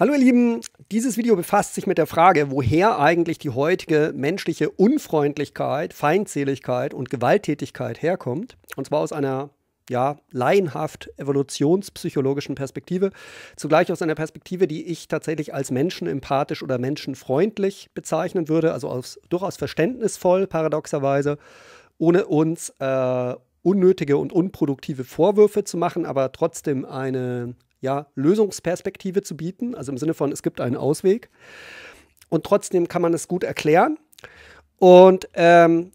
Hallo ihr Lieben, dieses Video befasst sich mit der Frage, woher eigentlich die heutige menschliche Unfreundlichkeit, Feindseligkeit und Gewalttätigkeit herkommt. Und zwar aus einer ja, laienhaft evolutionspsychologischen Perspektive, zugleich aus einer Perspektive, die ich tatsächlich als menschenempathisch oder menschenfreundlich bezeichnen würde, also als durchaus verständnisvoll, paradoxerweise, ohne uns äh, unnötige und unproduktive Vorwürfe zu machen, aber trotzdem eine ja, Lösungsperspektive zu bieten, also im Sinne von, es gibt einen Ausweg. Und trotzdem kann man es gut erklären. Und ähm,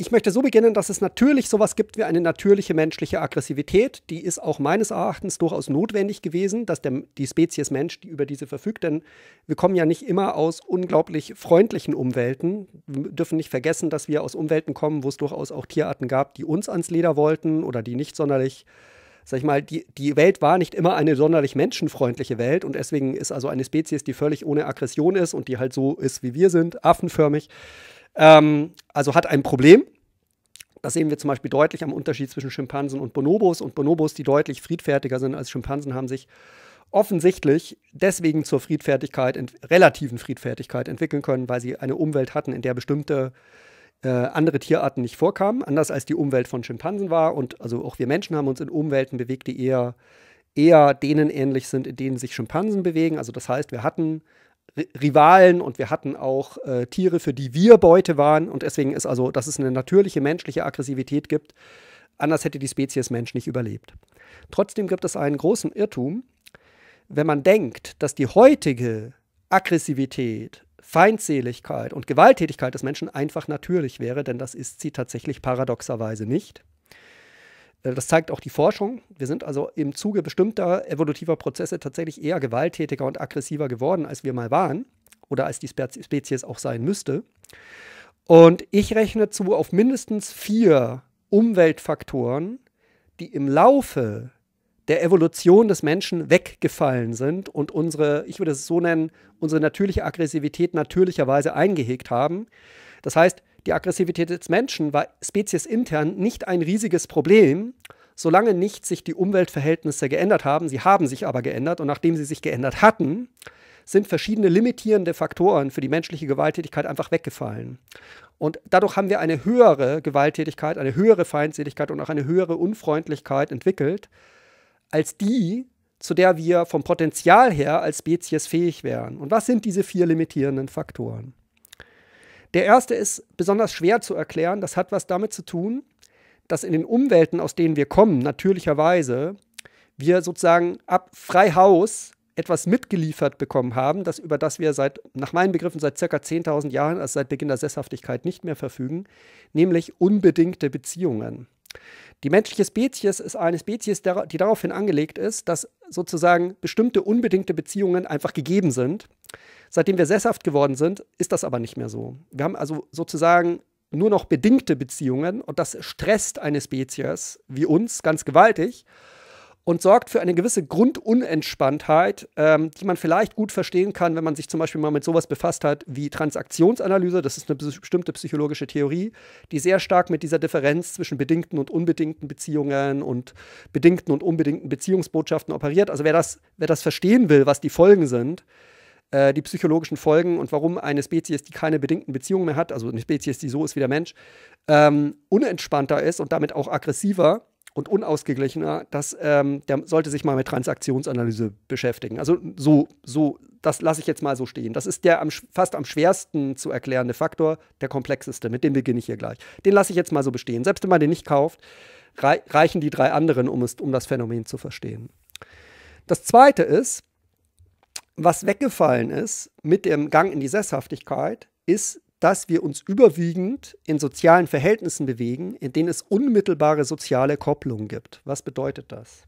ich möchte so beginnen, dass es natürlich sowas gibt wie eine natürliche menschliche Aggressivität. Die ist auch meines Erachtens durchaus notwendig gewesen, dass der, die Spezies Mensch die über diese verfügt. Denn wir kommen ja nicht immer aus unglaublich freundlichen Umwelten. Wir dürfen nicht vergessen, dass wir aus Umwelten kommen, wo es durchaus auch Tierarten gab, die uns ans Leder wollten oder die nicht sonderlich äh, sag ich mal, die, die Welt war nicht immer eine sonderlich menschenfreundliche Welt und deswegen ist also eine Spezies, die völlig ohne Aggression ist und die halt so ist, wie wir sind, affenförmig, ähm, also hat ein Problem. Das sehen wir zum Beispiel deutlich am Unterschied zwischen Schimpansen und Bonobos. Und Bonobos, die deutlich friedfertiger sind als Schimpansen, haben sich offensichtlich deswegen zur Friedfertigkeit, relativen Friedfertigkeit entwickeln können, weil sie eine Umwelt hatten, in der bestimmte äh, andere Tierarten nicht vorkamen, anders als die Umwelt von Schimpansen war. Und also auch wir Menschen haben uns in Umwelten bewegt, die eher, eher denen ähnlich sind, in denen sich Schimpansen bewegen. Also das heißt, wir hatten Rivalen und wir hatten auch äh, Tiere, für die wir Beute waren. Und deswegen ist also, dass es eine natürliche menschliche Aggressivität gibt. Anders hätte die Spezies Mensch nicht überlebt. Trotzdem gibt es einen großen Irrtum, wenn man denkt, dass die heutige Aggressivität Feindseligkeit und Gewalttätigkeit des Menschen einfach natürlich wäre, denn das ist sie tatsächlich paradoxerweise nicht. Äh, das zeigt auch die Forschung. Wir sind also im Zuge bestimmter evolutiver Prozesse tatsächlich eher gewalttätiger und aggressiver geworden, als wir mal waren oder als die Spezies auch sein müsste. Und ich rechne zu auf mindestens vier Umweltfaktoren, die im Laufe der Evolution des Menschen weggefallen sind und unsere, ich würde es so nennen, unsere natürliche Aggressivität natürlicherweise eingehegt haben. Das heißt, die Aggressivität des Menschen war speziesintern nicht ein riesiges Problem, solange nicht sich die Umweltverhältnisse geändert haben. Sie haben sich aber geändert und nachdem sie sich geändert hatten, sind verschiedene limitierende Faktoren für die menschliche Gewalttätigkeit einfach weggefallen. Und dadurch haben wir eine höhere Gewalttätigkeit, eine höhere Feindseligkeit und auch eine höhere Unfreundlichkeit entwickelt, als die, zu der wir vom Potenzial her als Spezies fähig wären. Und was sind diese vier limitierenden Faktoren? Der erste ist besonders schwer zu erklären. Das hat was damit zu tun, dass in den Umwelten, aus denen wir kommen, natürlicherweise, wir sozusagen ab frei Haus etwas mitgeliefert bekommen haben, das, über das wir seit, nach meinen Begriffen seit ca. 10.000 Jahren, also seit Beginn der Sesshaftigkeit, nicht mehr verfügen, nämlich unbedingte Beziehungen. Die menschliche Spezies ist eine Spezies, die daraufhin angelegt ist, dass sozusagen bestimmte unbedingte Beziehungen einfach gegeben sind. Seitdem wir sesshaft geworden sind, ist das aber nicht mehr so. Wir haben also sozusagen nur noch bedingte Beziehungen und das stresst eine Spezies wie uns ganz gewaltig und sorgt für eine gewisse Grundunentspanntheit, ähm, die man vielleicht gut verstehen kann, wenn man sich zum Beispiel mal mit sowas befasst hat wie Transaktionsanalyse. Das ist eine bestimmte psychologische Theorie, die sehr stark mit dieser Differenz zwischen bedingten und unbedingten Beziehungen und bedingten und unbedingten Beziehungsbotschaften operiert. Also wer das, wer das verstehen will, was die Folgen sind, äh, die psychologischen Folgen und warum eine Spezies, die keine bedingten Beziehungen mehr hat, also eine Spezies, die so ist wie der Mensch, ähm, unentspannter ist und damit auch aggressiver, und unausgeglichener, dass ähm, der sollte sich mal mit Transaktionsanalyse beschäftigen. Also so, so, das lasse ich jetzt mal so stehen. Das ist der am, fast am schwersten zu erklärende Faktor, der komplexeste. Mit dem beginne ich hier gleich. Den lasse ich jetzt mal so bestehen. Selbst wenn man den nicht kauft, rei reichen die drei anderen, um, es, um das Phänomen zu verstehen. Das zweite ist, was weggefallen ist mit dem Gang in die Sesshaftigkeit, ist dass wir uns überwiegend in sozialen Verhältnissen bewegen, in denen es unmittelbare soziale Kopplungen gibt. Was bedeutet das?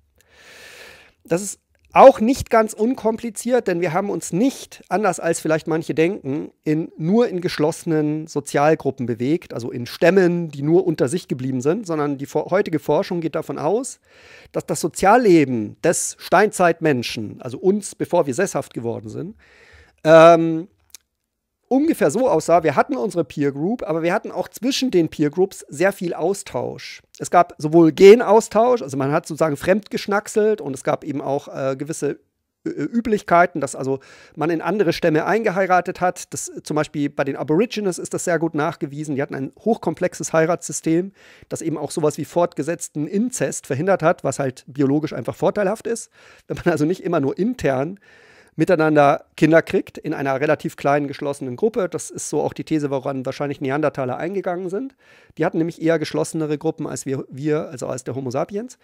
Das ist auch nicht ganz unkompliziert, denn wir haben uns nicht, anders als vielleicht manche denken, in, nur in geschlossenen Sozialgruppen bewegt, also in Stämmen, die nur unter sich geblieben sind, sondern die heutige Forschung geht davon aus, dass das Sozialleben des Steinzeitmenschen, also uns, bevor wir sesshaft geworden sind, ähm, ungefähr so aussah, wir hatten unsere Peer Group, aber wir hatten auch zwischen den Peer Groups sehr viel Austausch. Es gab sowohl Genaustausch, also man hat sozusagen fremdgeschnackselt und es gab eben auch äh, gewisse äh, Üblichkeiten, dass also man in andere Stämme eingeheiratet hat. Das, zum Beispiel bei den Aborigines ist das sehr gut nachgewiesen. Die hatten ein hochkomplexes Heiratssystem, das eben auch sowas wie fortgesetzten Inzest verhindert hat, was halt biologisch einfach vorteilhaft ist. Wenn man also nicht immer nur intern miteinander Kinder kriegt in einer relativ kleinen geschlossenen Gruppe. Das ist so auch die These, woran wahrscheinlich Neandertaler eingegangen sind. Die hatten nämlich eher geschlossenere Gruppen als wir, wir also als der Homo sapiens.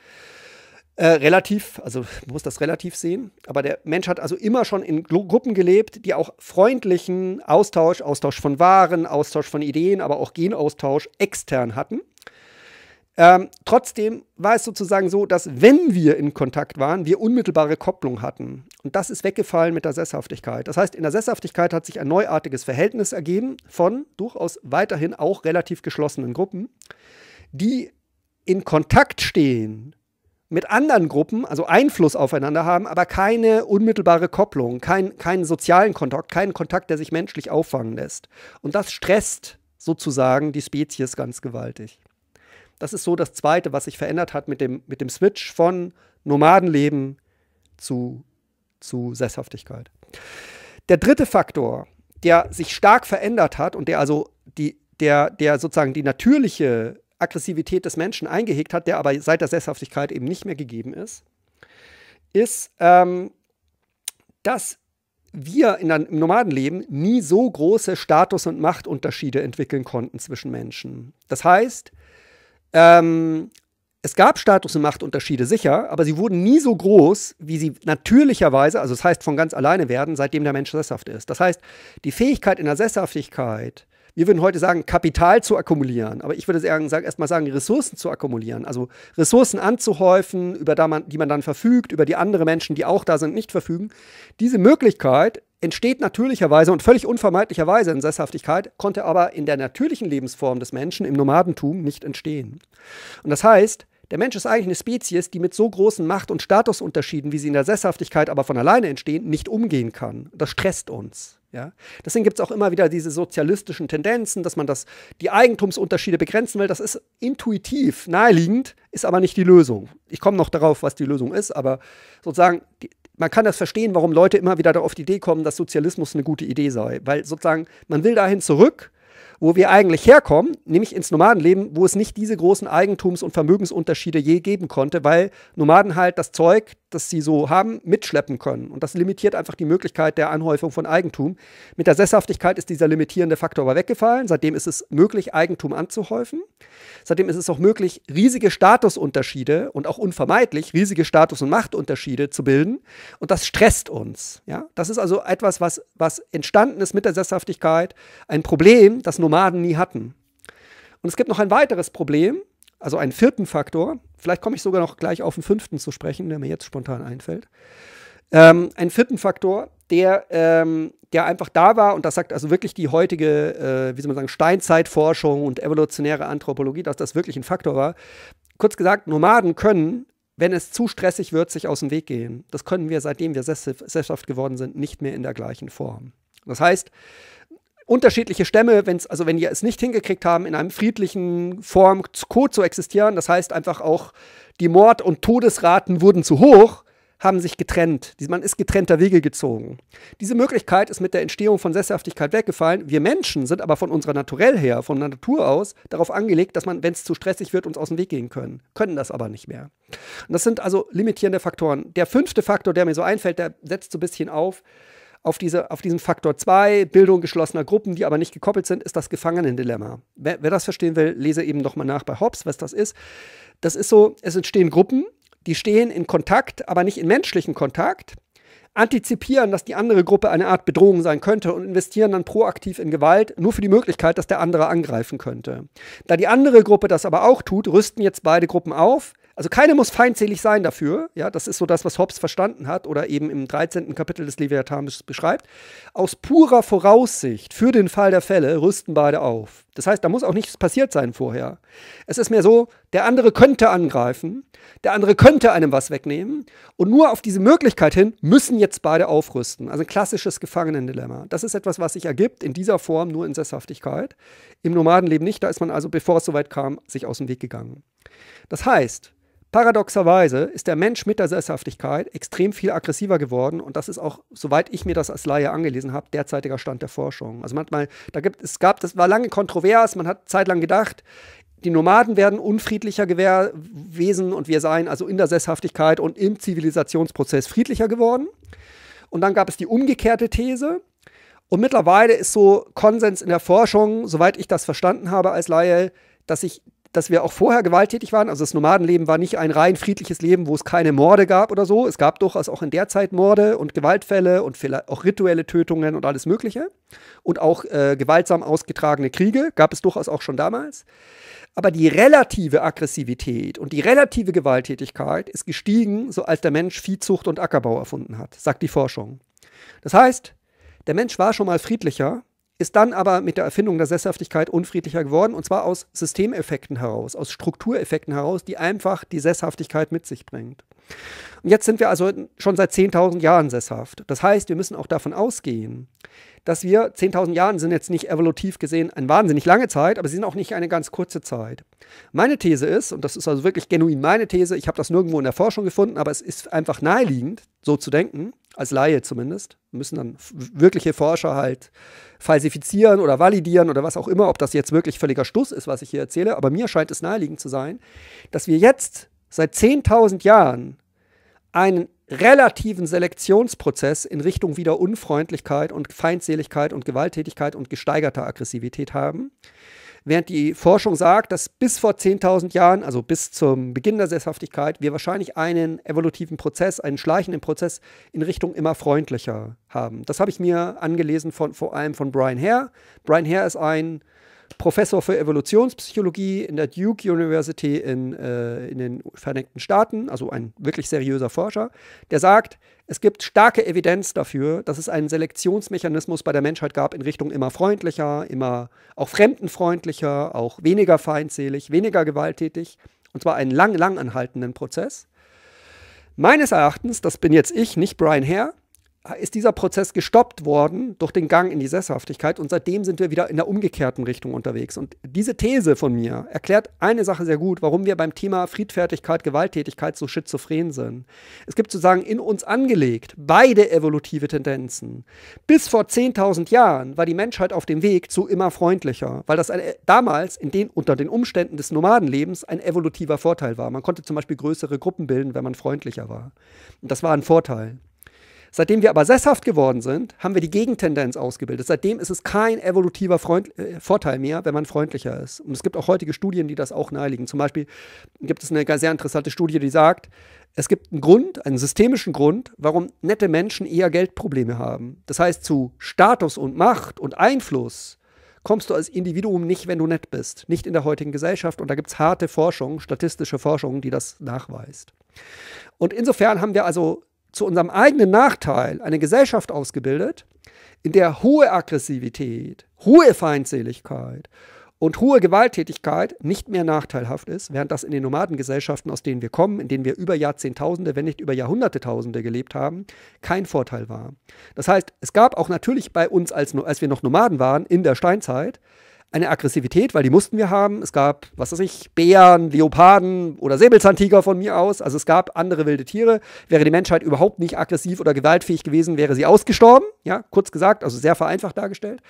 Äh, relativ, also man muss das relativ sehen, aber der Mensch hat also immer schon in Gruppen gelebt, die auch freundlichen Austausch, Austausch von Waren, Austausch von Ideen, aber auch Genaustausch extern hatten. Ähm, trotzdem war es sozusagen so, dass wenn wir in Kontakt waren, wir unmittelbare Kopplung hatten. Und das ist weggefallen mit der Sesshaftigkeit. Das heißt, in der Sesshaftigkeit hat sich ein neuartiges Verhältnis ergeben von durchaus weiterhin auch relativ geschlossenen Gruppen, die in Kontakt stehen mit anderen Gruppen, also Einfluss aufeinander haben, aber keine unmittelbare Kopplung, kein, keinen sozialen Kontakt, keinen Kontakt, der sich menschlich auffangen lässt. Und das stresst sozusagen die Spezies ganz gewaltig. Das ist so das Zweite, was sich verändert hat mit dem, mit dem Switch von Nomadenleben zu, zu Sesshaftigkeit. Der dritte Faktor, der sich stark verändert hat und der also die, der, der sozusagen die natürliche Aggressivität des Menschen eingehegt hat, der aber seit der Sesshaftigkeit eben nicht mehr gegeben ist, ist, ähm, dass wir in einem Nomadenleben nie so große Status- und Machtunterschiede entwickeln konnten zwischen Menschen. Das heißt, ähm, es gab Status- und Machtunterschiede sicher, aber sie wurden nie so groß, wie sie natürlicherweise, also das heißt von ganz alleine werden, seitdem der Mensch sesshaft ist. Das heißt, die Fähigkeit in der Sesshaftigkeit, wir würden heute sagen, Kapital zu akkumulieren, aber ich würde erstmal sagen, Ressourcen zu akkumulieren, also Ressourcen anzuhäufen, über die man dann verfügt, über die andere Menschen, die auch da sind, nicht verfügen. Diese Möglichkeit entsteht natürlicherweise und völlig unvermeidlicherweise in Sesshaftigkeit, konnte aber in der natürlichen Lebensform des Menschen, im Nomadentum, nicht entstehen. Und das heißt, der Mensch ist eigentlich eine Spezies, die mit so großen Macht- und Statusunterschieden, wie sie in der Sesshaftigkeit aber von alleine entstehen, nicht umgehen kann. Das stresst uns. Ja? Deswegen gibt es auch immer wieder diese sozialistischen Tendenzen, dass man das, die Eigentumsunterschiede begrenzen will. Das ist intuitiv naheliegend, ist aber nicht die Lösung. Ich komme noch darauf, was die Lösung ist, aber sozusagen die, man kann das verstehen, warum Leute immer wieder auf die Idee kommen, dass Sozialismus eine gute Idee sei. Weil sozusagen, man will dahin zurück, wo wir eigentlich herkommen, nämlich ins Nomadenleben, wo es nicht diese großen Eigentums- und Vermögensunterschiede je geben konnte, weil Nomaden halt das Zeug, das sie so haben, mitschleppen können. Und das limitiert einfach die Möglichkeit der Anhäufung von Eigentum. Mit der Sesshaftigkeit ist dieser limitierende Faktor aber weggefallen. Seitdem ist es möglich, Eigentum anzuhäufen. Seitdem ist es auch möglich, riesige Statusunterschiede und auch unvermeidlich riesige Status- und Machtunterschiede zu bilden. Und das stresst uns. Ja? Das ist also etwas, was, was entstanden ist mit der Sesshaftigkeit. Ein Problem, das Nomaden nie hatten. Und es gibt noch ein weiteres Problem, also einen vierten Faktor, vielleicht komme ich sogar noch gleich auf den fünften zu sprechen, der mir jetzt spontan einfällt, ähm, einen vierten Faktor, der, ähm, der einfach da war, und das sagt also wirklich die heutige, äh, wie soll man sagen, Steinzeitforschung und evolutionäre Anthropologie, dass das wirklich ein Faktor war. Kurz gesagt, Nomaden können, wenn es zu stressig wird, sich aus dem Weg gehen. Das können wir, seitdem wir sesshaft geworden sind, nicht mehr in der gleichen Form. Das heißt, unterschiedliche Stämme, wenn's, also wenn die es nicht hingekriegt haben, in einem friedlichen Form Co zu existieren, das heißt einfach auch, die Mord- und Todesraten wurden zu hoch, haben sich getrennt. Man ist getrennter Wege gezogen. Diese Möglichkeit ist mit der Entstehung von Sesshaftigkeit weggefallen. Wir Menschen sind aber von unserer Naturell her, von der Natur aus, darauf angelegt, dass man, wenn es zu stressig wird, uns aus dem Weg gehen können. Können das aber nicht mehr. Und das sind also limitierende Faktoren. Der fünfte Faktor, der mir so einfällt, der setzt so ein bisschen auf auf, diese, auf diesen Faktor 2, Bildung geschlossener Gruppen, die aber nicht gekoppelt sind, ist das Gefangenendilemma. Wer, wer das verstehen will, lese eben nochmal nach bei Hobbes, was das ist. Das ist so, es entstehen Gruppen, die stehen in Kontakt, aber nicht in menschlichen Kontakt, antizipieren, dass die andere Gruppe eine Art Bedrohung sein könnte und investieren dann proaktiv in Gewalt, nur für die Möglichkeit, dass der andere angreifen könnte. Da die andere Gruppe das aber auch tut, rüsten jetzt beide Gruppen auf, also keine muss feindselig sein dafür. Ja, das ist so das, was Hobbes verstanden hat oder eben im 13. Kapitel des Leviathan beschreibt. Aus purer Voraussicht für den Fall der Fälle rüsten beide auf. Das heißt, da muss auch nichts passiert sein vorher. Es ist mehr so, der andere könnte angreifen, der andere könnte einem was wegnehmen und nur auf diese Möglichkeit hin müssen jetzt beide aufrüsten. Also ein klassisches Gefangenendilemma. Das ist etwas, was sich ergibt in dieser Form nur in Sesshaftigkeit. Im Nomadenleben nicht, da ist man also, bevor es soweit kam, sich aus dem Weg gegangen. Das heißt, Paradoxerweise ist der Mensch mit der Sesshaftigkeit extrem viel aggressiver geworden und das ist auch, soweit ich mir das als Laie angelesen habe, derzeitiger Stand der Forschung. Also manchmal, da gibt, es gab, das war lange kontrovers, man hat zeitlang gedacht, die Nomaden werden unfriedlicher gewesen und wir seien also in der Sesshaftigkeit und im Zivilisationsprozess friedlicher geworden. Und dann gab es die umgekehrte These. Und mittlerweile ist so Konsens in der Forschung, soweit ich das verstanden habe als Laie, dass sich dass wir auch vorher gewalttätig waren. Also das Nomadenleben war nicht ein rein friedliches Leben, wo es keine Morde gab oder so. Es gab durchaus auch in der Zeit Morde und Gewaltfälle und auch rituelle Tötungen und alles Mögliche. Und auch äh, gewaltsam ausgetragene Kriege gab es durchaus auch schon damals. Aber die relative Aggressivität und die relative Gewalttätigkeit ist gestiegen, so als der Mensch Viehzucht und Ackerbau erfunden hat, sagt die Forschung. Das heißt, der Mensch war schon mal friedlicher ist dann aber mit der Erfindung der Sesshaftigkeit unfriedlicher geworden und zwar aus Systemeffekten heraus, aus Struktureffekten heraus, die einfach die Sesshaftigkeit mit sich bringt. Und jetzt sind wir also schon seit 10.000 Jahren sesshaft. Das heißt, wir müssen auch davon ausgehen, dass wir 10.000 Jahre sind jetzt nicht evolutiv gesehen eine wahnsinnig lange Zeit, aber sie sind auch nicht eine ganz kurze Zeit. Meine These ist, und das ist also wirklich genuin meine These, ich habe das nirgendwo in der Forschung gefunden, aber es ist einfach naheliegend, so zu denken, als Laie zumindest, müssen dann wirkliche Forscher halt falsifizieren oder validieren oder was auch immer, ob das jetzt wirklich völliger Stuss ist, was ich hier erzähle, aber mir scheint es naheliegend zu sein, dass wir jetzt seit 10.000 Jahren einen relativen Selektionsprozess in Richtung wieder Unfreundlichkeit und Feindseligkeit und Gewalttätigkeit und gesteigerter Aggressivität haben. Während die Forschung sagt, dass bis vor 10.000 Jahren, also bis zum Beginn der Sesshaftigkeit, wir wahrscheinlich einen evolutiven Prozess, einen schleichenden Prozess in Richtung immer freundlicher haben. Das habe ich mir angelesen von vor allem von Brian Hare. Brian Hare ist ein Professor für Evolutionspsychologie in der Duke University in, äh, in den Vereinigten Staaten, also ein wirklich seriöser Forscher, der sagt, es gibt starke Evidenz dafür, dass es einen Selektionsmechanismus bei der Menschheit gab in Richtung immer freundlicher, immer auch fremdenfreundlicher, auch weniger feindselig, weniger gewalttätig. Und zwar einen lang, lang anhaltenden Prozess. Meines Erachtens, das bin jetzt ich, nicht Brian Hare, ist dieser Prozess gestoppt worden durch den Gang in die Sesshaftigkeit und seitdem sind wir wieder in der umgekehrten Richtung unterwegs. Und diese These von mir erklärt eine Sache sehr gut, warum wir beim Thema Friedfertigkeit, Gewalttätigkeit so schizophren sind. Es gibt sozusagen in uns angelegt beide evolutive Tendenzen. Bis vor 10.000 Jahren war die Menschheit auf dem Weg zu immer freundlicher, weil das eine, damals in den, unter den Umständen des Nomadenlebens ein evolutiver Vorteil war. Man konnte zum Beispiel größere Gruppen bilden, wenn man freundlicher war. Und das war ein Vorteil. Seitdem wir aber sesshaft geworden sind, haben wir die Gegentendenz ausgebildet. Seitdem ist es kein evolutiver Freund äh, Vorteil mehr, wenn man freundlicher ist. Und es gibt auch heutige Studien, die das auch nahelegen. Zum Beispiel gibt es eine sehr interessante Studie, die sagt, es gibt einen Grund, einen systemischen Grund, warum nette Menschen eher Geldprobleme haben. Das heißt, zu Status und Macht und Einfluss kommst du als Individuum nicht, wenn du nett bist. Nicht in der heutigen Gesellschaft. Und da gibt es harte Forschung, statistische Forschung, die das nachweist. Und insofern haben wir also zu unserem eigenen Nachteil eine Gesellschaft ausgebildet, in der hohe Aggressivität, hohe Feindseligkeit und hohe Gewalttätigkeit nicht mehr nachteilhaft ist, während das in den Nomadengesellschaften, aus denen wir kommen, in denen wir über Jahrzehntausende, wenn nicht über Jahrhunderttausende gelebt haben, kein Vorteil war. Das heißt, es gab auch natürlich bei uns, als, als wir noch Nomaden waren, in der Steinzeit, eine Aggressivität, weil die mussten wir haben. Es gab, was weiß ich, Bären, Leoparden oder Säbelzahntiger von mir aus. Also es gab andere wilde Tiere. Wäre die Menschheit überhaupt nicht aggressiv oder gewaltfähig gewesen, wäre sie ausgestorben. Ja, kurz gesagt, also sehr vereinfacht dargestellt.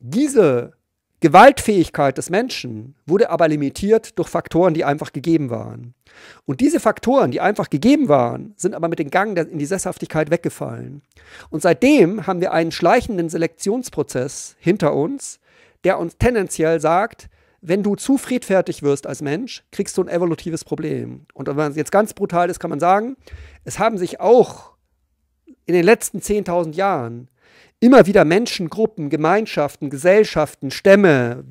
Diese Gewaltfähigkeit des Menschen wurde aber limitiert durch Faktoren, die einfach gegeben waren. Und diese Faktoren, die einfach gegeben waren, sind aber mit dem Gang in die Sesshaftigkeit weggefallen. Und seitdem haben wir einen schleichenden Selektionsprozess hinter uns, der uns tendenziell sagt, wenn du zu friedfertig wirst als Mensch, kriegst du ein evolutives Problem. Und wenn man jetzt ganz brutal ist, kann man sagen, es haben sich auch in den letzten 10.000 Jahren immer wieder Menschengruppen, Gemeinschaften, Gesellschaften, Stämme,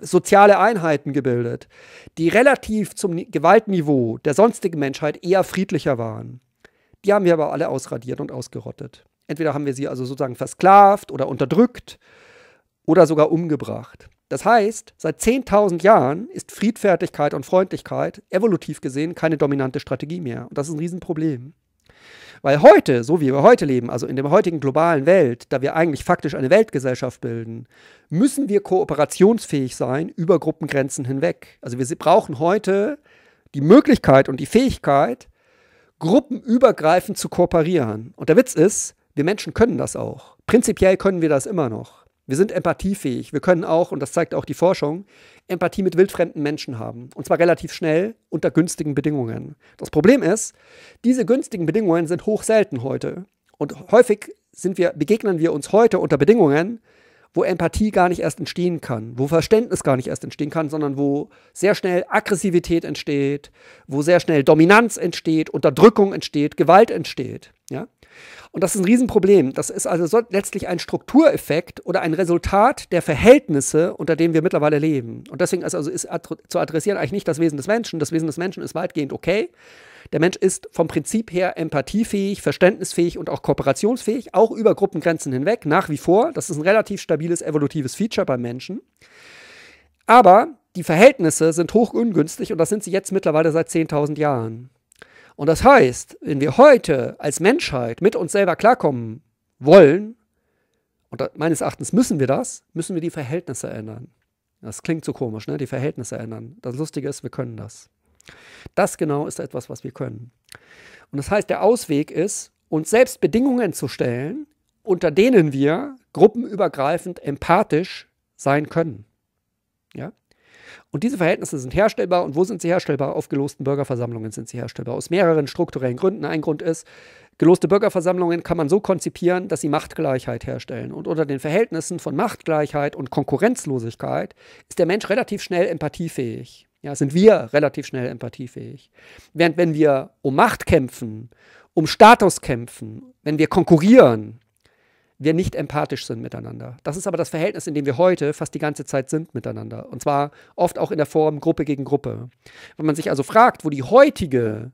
äh, soziale Einheiten gebildet, die relativ zum Gewaltniveau der sonstigen Menschheit eher friedlicher waren. Die haben wir aber alle ausradiert und ausgerottet. Entweder haben wir sie also sozusagen versklavt oder unterdrückt oder sogar umgebracht. Das heißt, seit 10.000 Jahren ist Friedfertigkeit und Freundlichkeit evolutiv gesehen keine dominante Strategie mehr. Und das ist ein Riesenproblem. Weil heute, so wie wir heute leben, also in der heutigen globalen Welt, da wir eigentlich faktisch eine Weltgesellschaft bilden, müssen wir kooperationsfähig sein über Gruppengrenzen hinweg. Also wir brauchen heute die Möglichkeit und die Fähigkeit, gruppenübergreifend zu kooperieren. Und der Witz ist, wir Menschen können das auch. Prinzipiell können wir das immer noch. Wir sind empathiefähig. Wir können auch, und das zeigt auch die Forschung, Empathie mit wildfremden Menschen haben. Und zwar relativ schnell unter günstigen Bedingungen. Das Problem ist, diese günstigen Bedingungen sind hoch selten heute. Und häufig wir, begegnen wir uns heute unter Bedingungen, wo Empathie gar nicht erst entstehen kann, wo Verständnis gar nicht erst entstehen kann, sondern wo sehr schnell Aggressivität entsteht, wo sehr schnell Dominanz entsteht, Unterdrückung entsteht, Gewalt entsteht. Ja? Und das ist ein Riesenproblem. Das ist also letztlich ein Struktureffekt oder ein Resultat der Verhältnisse, unter denen wir mittlerweile leben. Und deswegen ist also ist zu adressieren eigentlich nicht das Wesen des Menschen. Das Wesen des Menschen ist weitgehend okay. Der Mensch ist vom Prinzip her empathiefähig, verständnisfähig und auch kooperationsfähig, auch über Gruppengrenzen hinweg, nach wie vor. Das ist ein relativ stabiles evolutives Feature beim Menschen. Aber die Verhältnisse sind hoch ungünstig und das sind sie jetzt mittlerweile seit 10.000 Jahren. Und das heißt, wenn wir heute als Menschheit mit uns selber klarkommen wollen, und meines Erachtens müssen wir das, müssen wir die Verhältnisse ändern. Das klingt so komisch, ne? die Verhältnisse ändern. Das Lustige ist, wir können das. Das genau ist etwas, was wir können. Und das heißt, der Ausweg ist, uns selbst Bedingungen zu stellen, unter denen wir gruppenübergreifend empathisch sein können. Ja? Und diese Verhältnisse sind herstellbar. Und wo sind sie herstellbar? Auf gelosten Bürgerversammlungen sind sie herstellbar. Aus mehreren strukturellen Gründen. Ein Grund ist, geloste Bürgerversammlungen kann man so konzipieren, dass sie Machtgleichheit herstellen. Und unter den Verhältnissen von Machtgleichheit und Konkurrenzlosigkeit ist der Mensch relativ schnell empathiefähig. Ja, sind wir relativ schnell empathiefähig. Während wenn wir um Macht kämpfen, um Status kämpfen, wenn wir konkurrieren, wir nicht empathisch sind miteinander. Das ist aber das Verhältnis, in dem wir heute fast die ganze Zeit sind miteinander. Und zwar oft auch in der Form Gruppe gegen Gruppe. Wenn man sich also fragt, wo die heutige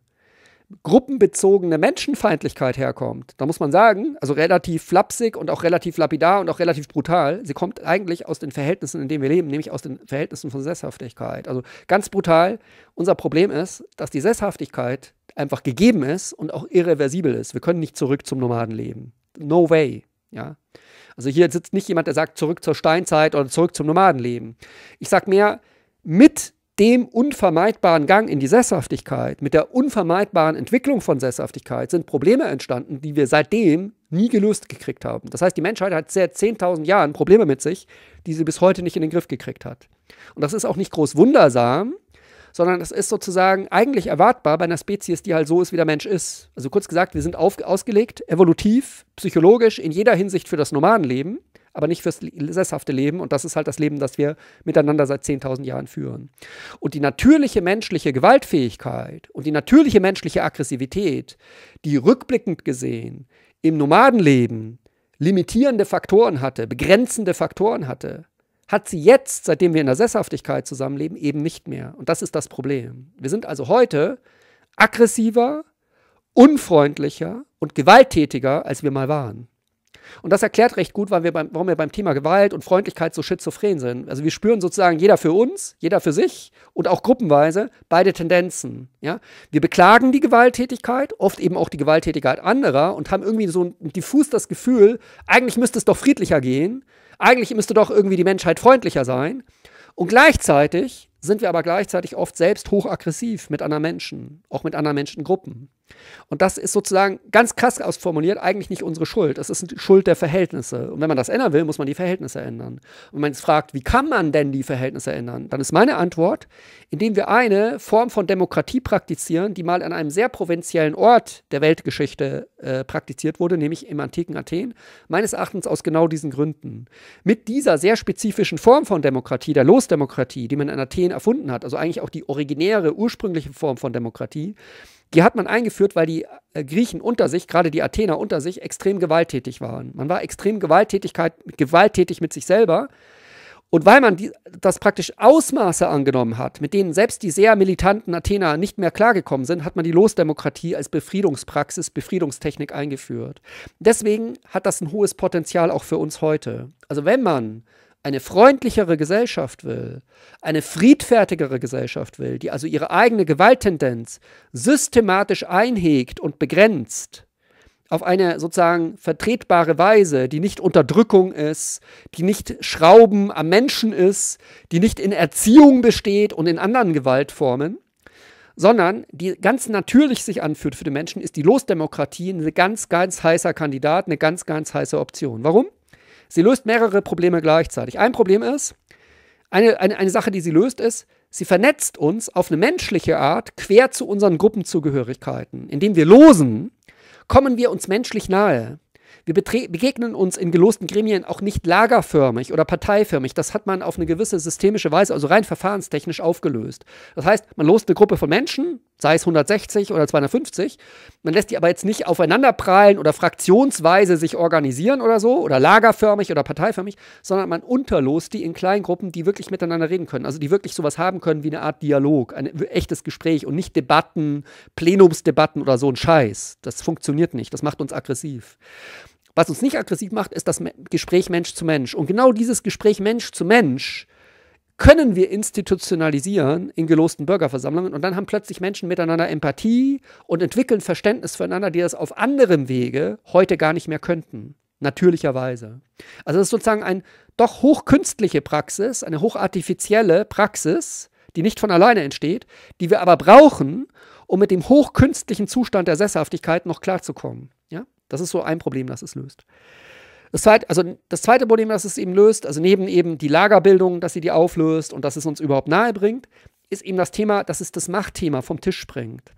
gruppenbezogene Menschenfeindlichkeit herkommt, da muss man sagen, also relativ flapsig und auch relativ lapidar und auch relativ brutal, sie kommt eigentlich aus den Verhältnissen, in denen wir leben, nämlich aus den Verhältnissen von Sesshaftigkeit. Also ganz brutal, unser Problem ist, dass die Sesshaftigkeit einfach gegeben ist und auch irreversibel ist. Wir können nicht zurück zum Nomadenleben. No way. Ja. Also hier sitzt nicht jemand, der sagt, zurück zur Steinzeit oder zurück zum Nomadenleben. Ich sage mehr, mit dem unvermeidbaren Gang in die Sesshaftigkeit, mit der unvermeidbaren Entwicklung von Sesshaftigkeit sind Probleme entstanden, die wir seitdem nie gelöst gekriegt haben. Das heißt, die Menschheit hat seit 10.000 Jahren Probleme mit sich, die sie bis heute nicht in den Griff gekriegt hat. Und das ist auch nicht groß wundersam, sondern es ist sozusagen eigentlich erwartbar bei einer Spezies, die halt so ist, wie der Mensch ist. Also kurz gesagt, wir sind auf, ausgelegt, evolutiv, psychologisch, in jeder Hinsicht für das Nomadenleben, aber nicht fürs sesshafte Leben. Und das ist halt das Leben, das wir miteinander seit 10.000 Jahren führen. Und die natürliche menschliche Gewaltfähigkeit und die natürliche menschliche Aggressivität, die rückblickend gesehen im Nomadenleben limitierende Faktoren hatte, begrenzende Faktoren hatte, hat sie jetzt, seitdem wir in der Sesshaftigkeit zusammenleben, eben nicht mehr. Und das ist das Problem. Wir sind also heute aggressiver, unfreundlicher und gewalttätiger, als wir mal waren. Und das erklärt recht gut, wir beim, warum wir beim Thema Gewalt und Freundlichkeit so schizophren sind. Also wir spüren sozusagen jeder für uns, jeder für sich und auch gruppenweise beide Tendenzen. Ja? Wir beklagen die Gewalttätigkeit, oft eben auch die Gewalttätigkeit anderer und haben irgendwie so diffus das Gefühl, eigentlich müsste es doch friedlicher gehen. Eigentlich müsste doch irgendwie die Menschheit freundlicher sein. Und gleichzeitig sind wir aber gleichzeitig oft selbst hochaggressiv mit anderen Menschen, auch mit anderen Menschengruppen. Und das ist sozusagen ganz krass ausformuliert, eigentlich nicht unsere Schuld. Es ist Schuld der Verhältnisse. Und wenn man das ändern will, muss man die Verhältnisse ändern. Und wenn man fragt, wie kann man denn die Verhältnisse ändern? Dann ist meine Antwort, indem wir eine Form von Demokratie praktizieren, die mal an einem sehr provinziellen Ort der Weltgeschichte äh, praktiziert wurde, nämlich im antiken Athen. Meines Erachtens aus genau diesen Gründen. Mit dieser sehr spezifischen Form von Demokratie, der Losdemokratie, die man in Athen erfunden hat, also eigentlich auch die originäre, ursprüngliche Form von Demokratie, die hat man eingeführt, weil die äh, Griechen unter sich, gerade die Athener unter sich, extrem gewalttätig waren. Man war extrem Gewalttätigkeit, gewalttätig mit sich selber. Und weil man die, das praktisch Ausmaße angenommen hat, mit denen selbst die sehr militanten Athener nicht mehr klargekommen sind, hat man die Losdemokratie als Befriedungspraxis, Befriedungstechnik eingeführt. Deswegen hat das ein hohes Potenzial auch für uns heute. Also wenn man eine freundlichere Gesellschaft will, eine friedfertigere Gesellschaft will, die also ihre eigene Gewalttendenz systematisch einhegt und begrenzt, auf eine sozusagen vertretbare Weise, die nicht Unterdrückung ist, die nicht Schrauben am Menschen ist, die nicht in Erziehung besteht und in anderen Gewaltformen, sondern die ganz natürlich sich anfühlt für den Menschen, ist die Losdemokratie ein ganz, ganz heißer Kandidat, eine ganz, ganz heiße Option. Warum? Sie löst mehrere Probleme gleichzeitig. Ein Problem ist, eine, eine, eine Sache, die sie löst, ist, sie vernetzt uns auf eine menschliche Art quer zu unseren Gruppenzugehörigkeiten. Indem wir losen, kommen wir uns menschlich nahe. Wir begegnen uns in gelosten Gremien auch nicht lagerförmig oder parteiförmig. Das hat man auf eine gewisse systemische Weise, also rein verfahrenstechnisch aufgelöst. Das heißt, man lost eine Gruppe von Menschen, sei es 160 oder 250. Man lässt die aber jetzt nicht aufeinander prallen oder fraktionsweise sich organisieren oder so oder lagerförmig oder parteiförmig, sondern man unterlost die in Kleingruppen, die wirklich miteinander reden können, also die wirklich sowas haben können wie eine Art Dialog, ein echtes Gespräch und nicht Debatten, Plenumsdebatten oder so ein Scheiß. Das funktioniert nicht, das macht uns aggressiv. Was uns nicht aggressiv macht, ist das Gespräch Mensch zu Mensch. Und genau dieses Gespräch Mensch zu Mensch können wir institutionalisieren in gelosten Bürgerversammlungen und dann haben plötzlich Menschen miteinander Empathie und entwickeln Verständnis füreinander, die das auf anderem Wege heute gar nicht mehr könnten. Natürlicherweise. Also das ist sozusagen eine doch hochkünstliche Praxis, eine hochartifizielle Praxis, die nicht von alleine entsteht, die wir aber brauchen, um mit dem hochkünstlichen Zustand der Sesshaftigkeit noch klarzukommen. Ja? Das ist so ein Problem, das es löst. Das zweite, also das zweite Problem, das es eben löst, also neben eben die Lagerbildung, dass sie die auflöst und dass es uns überhaupt nahe bringt, ist eben das Thema, dass es das Machtthema vom Tisch bringt.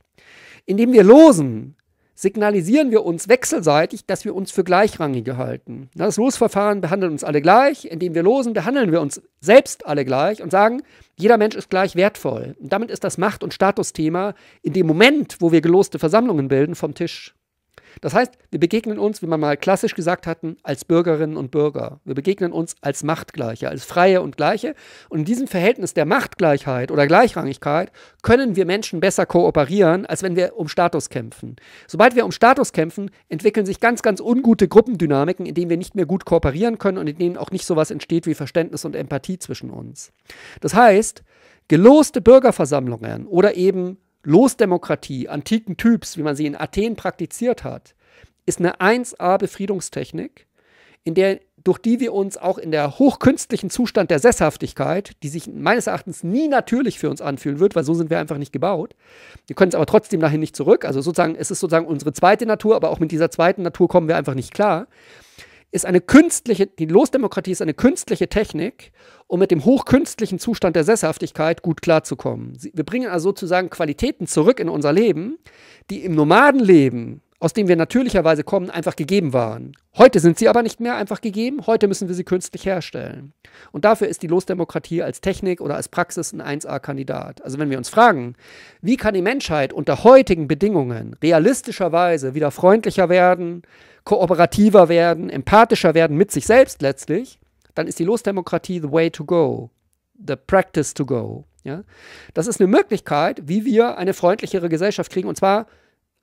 Indem wir losen, signalisieren wir uns wechselseitig, dass wir uns für gleichrangige halten. Das Losverfahren behandelt uns alle gleich. Indem wir losen, behandeln wir uns selbst alle gleich und sagen, jeder Mensch ist gleich wertvoll. Und damit ist das Macht- und Statusthema in dem Moment, wo wir geloste Versammlungen bilden, vom Tisch. Das heißt, wir begegnen uns, wie man mal klassisch gesagt hatten, als Bürgerinnen und Bürger. Wir begegnen uns als Machtgleiche, als Freie und Gleiche. Und in diesem Verhältnis der Machtgleichheit oder Gleichrangigkeit können wir Menschen besser kooperieren, als wenn wir um Status kämpfen. Sobald wir um Status kämpfen, entwickeln sich ganz, ganz ungute Gruppendynamiken, in denen wir nicht mehr gut kooperieren können und in denen auch nicht sowas entsteht wie Verständnis und Empathie zwischen uns. Das heißt, geloste Bürgerversammlungen oder eben Losdemokratie antiken Typs, wie man sie in Athen praktiziert hat, ist eine 1a Befriedungstechnik, in der, durch die wir uns auch in der hochkünstlichen Zustand der Sesshaftigkeit, die sich meines Erachtens nie natürlich für uns anfühlen wird, weil so sind wir einfach nicht gebaut. Wir können es aber trotzdem dahin nicht zurück. Also sozusagen, es ist sozusagen unsere zweite Natur, aber auch mit dieser zweiten Natur kommen wir einfach nicht klar ist eine künstliche, die Losdemokratie ist eine künstliche Technik, um mit dem hochkünstlichen Zustand der Sesshaftigkeit gut klarzukommen. Wir bringen also sozusagen Qualitäten zurück in unser Leben, die im Nomadenleben aus dem wir natürlicherweise kommen, einfach gegeben waren. Heute sind sie aber nicht mehr einfach gegeben, heute müssen wir sie künstlich herstellen. Und dafür ist die Losdemokratie als Technik oder als Praxis ein 1A-Kandidat. Also wenn wir uns fragen, wie kann die Menschheit unter heutigen Bedingungen realistischerweise wieder freundlicher werden, kooperativer werden, empathischer werden mit sich selbst letztlich, dann ist die Losdemokratie the way to go, the practice to go. Ja? Das ist eine Möglichkeit, wie wir eine freundlichere Gesellschaft kriegen, und zwar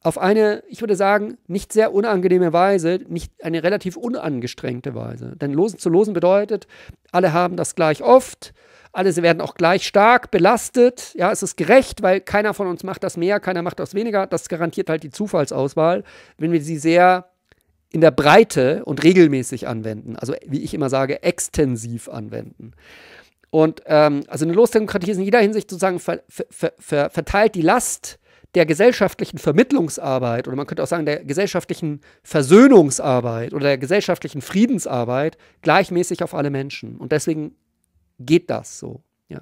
auf eine, ich würde sagen, nicht sehr unangenehme Weise, nicht eine relativ unangestrengte Weise. Denn losen zu losen bedeutet, alle haben das gleich oft, alle werden auch gleich stark belastet. Ja, es ist gerecht, weil keiner von uns macht das mehr, keiner macht das weniger. Das garantiert halt die Zufallsauswahl, wenn wir sie sehr in der Breite und regelmäßig anwenden. Also, wie ich immer sage, extensiv anwenden. Und ähm, also eine Losdemokratie ist in jeder Hinsicht sozusagen ver ver ver verteilt die Last der gesellschaftlichen Vermittlungsarbeit oder man könnte auch sagen der gesellschaftlichen Versöhnungsarbeit oder der gesellschaftlichen Friedensarbeit gleichmäßig auf alle Menschen. Und deswegen geht das so. Ja.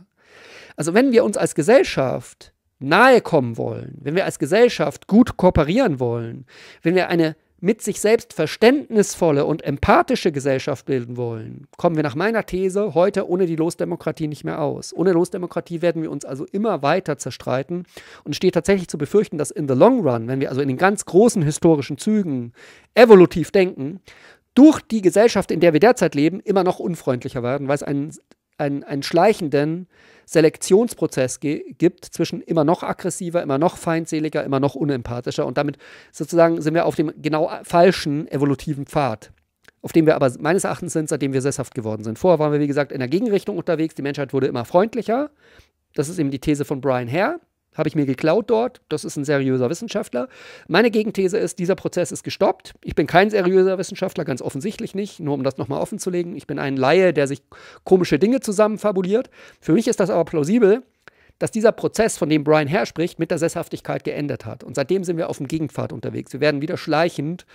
Also wenn wir uns als Gesellschaft nahe kommen wollen, wenn wir als Gesellschaft gut kooperieren wollen, wenn wir eine mit sich selbst verständnisvolle und empathische Gesellschaft bilden wollen, kommen wir nach meiner These heute ohne die Losdemokratie nicht mehr aus. Ohne Losdemokratie werden wir uns also immer weiter zerstreiten und steht tatsächlich zu befürchten, dass in the long run, wenn wir also in den ganz großen historischen Zügen evolutiv denken, durch die Gesellschaft, in der wir derzeit leben, immer noch unfreundlicher werden, weil es einen, einen, einen schleichenden Selektionsprozess gibt zwischen immer noch aggressiver, immer noch feindseliger, immer noch unempathischer. Und damit sozusagen sind wir auf dem genau falschen evolutiven Pfad auf dem wir aber meines Erachtens sind, seitdem wir sesshaft geworden sind. Vorher waren wir, wie gesagt, in der Gegenrichtung unterwegs. Die Menschheit wurde immer freundlicher. Das ist eben die These von Brian Hare habe ich mir geklaut dort. Das ist ein seriöser Wissenschaftler. Meine Gegenthese ist, dieser Prozess ist gestoppt. Ich bin kein seriöser Wissenschaftler, ganz offensichtlich nicht, nur um das nochmal offen zu legen. Ich bin ein Laie, der sich komische Dinge zusammenfabuliert. Für mich ist das aber plausibel, dass dieser Prozess, von dem Brian Herr spricht, mit der Sesshaftigkeit geendet hat. Und seitdem sind wir auf dem Gegenpfad unterwegs. Wir werden wieder schleichend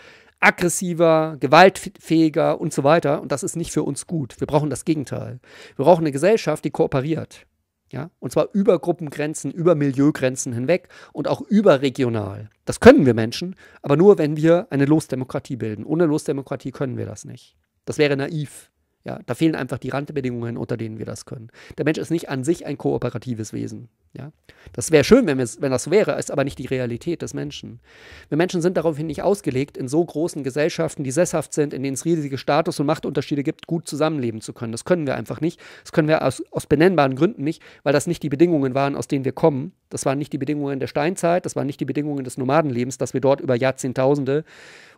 aggressiver, gewaltfähiger und so weiter. Und das ist nicht für uns gut. Wir brauchen das Gegenteil. Wir brauchen eine Gesellschaft, die kooperiert. Ja? Und zwar über Gruppengrenzen, über Milieugrenzen hinweg und auch überregional. Das können wir Menschen, aber nur, wenn wir eine Losdemokratie bilden. Ohne Losdemokratie können wir das nicht. Das wäre naiv. Ja, da fehlen einfach die Randbedingungen, unter denen wir das können. Der Mensch ist nicht an sich ein kooperatives Wesen. Ja? Das wäre schön, wenn, wenn das wäre, ist aber nicht die Realität des Menschen. Wir Menschen sind daraufhin nicht ausgelegt, in so großen Gesellschaften, die sesshaft sind, in denen es riesige Status- und Machtunterschiede gibt, gut zusammenleben zu können. Das können wir einfach nicht. Das können wir aus, aus benennbaren Gründen nicht, weil das nicht die Bedingungen waren, aus denen wir kommen. Das waren nicht die Bedingungen der Steinzeit, das waren nicht die Bedingungen des Nomadenlebens, das wir dort über Jahrzehntausende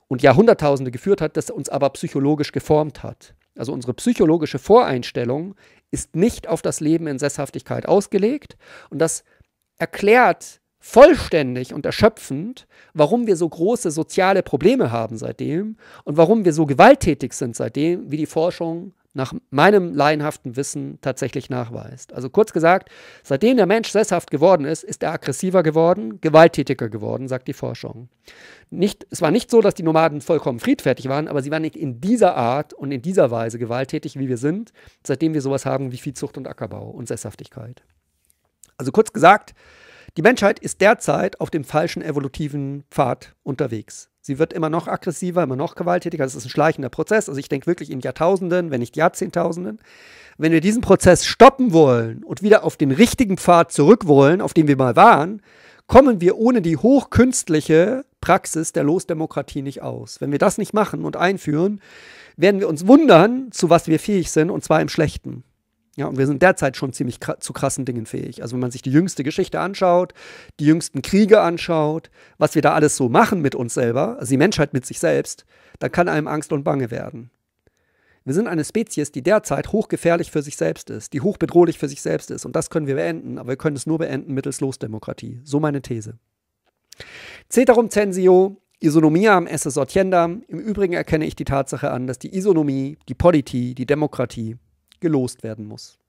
und Jahrhunderttausende geführt hat, das uns aber psychologisch geformt hat also unsere psychologische Voreinstellung, ist nicht auf das Leben in Sesshaftigkeit ausgelegt. Und das erklärt vollständig und erschöpfend, warum wir so große soziale Probleme haben seitdem und warum wir so gewalttätig sind seitdem, wie die Forschung nach meinem laienhaften Wissen tatsächlich nachweist. Also kurz gesagt, seitdem der Mensch sesshaft geworden ist, ist er aggressiver geworden, gewalttätiger geworden, sagt die Forschung. Nicht, es war nicht so, dass die Nomaden vollkommen friedfertig waren, aber sie waren nicht in dieser Art und in dieser Weise gewalttätig, wie wir sind, seitdem wir sowas haben wie Viehzucht und Ackerbau und Sesshaftigkeit. Also kurz gesagt, die Menschheit ist derzeit auf dem falschen evolutiven Pfad unterwegs. Sie wird immer noch aggressiver, immer noch gewalttätiger. Das ist ein schleichender Prozess. Also ich denke wirklich in Jahrtausenden, wenn nicht Jahrzehntausenden. Wenn wir diesen Prozess stoppen wollen und wieder auf den richtigen Pfad zurück wollen, auf dem wir mal waren, kommen wir ohne die hochkünstliche Praxis der Losdemokratie nicht aus. Wenn wir das nicht machen und einführen, werden wir uns wundern, zu was wir fähig sind, und zwar im Schlechten. Ja, und wir sind derzeit schon ziemlich zu krassen Dingen fähig. Also wenn man sich die jüngste Geschichte anschaut, die jüngsten Kriege anschaut, was wir da alles so machen mit uns selber, also die Menschheit mit sich selbst, dann kann einem Angst und Bange werden. Wir sind eine Spezies, die derzeit hochgefährlich für sich selbst ist, die hochbedrohlich für sich selbst ist. Und das können wir beenden, aber wir können es nur beenden mittels Losdemokratie. So meine These. Ceterum censio, Isonomiam esse sortiendam. Im Übrigen erkenne ich die Tatsache an, dass die Isonomie, die Politie, die Demokratie gelost werden muss.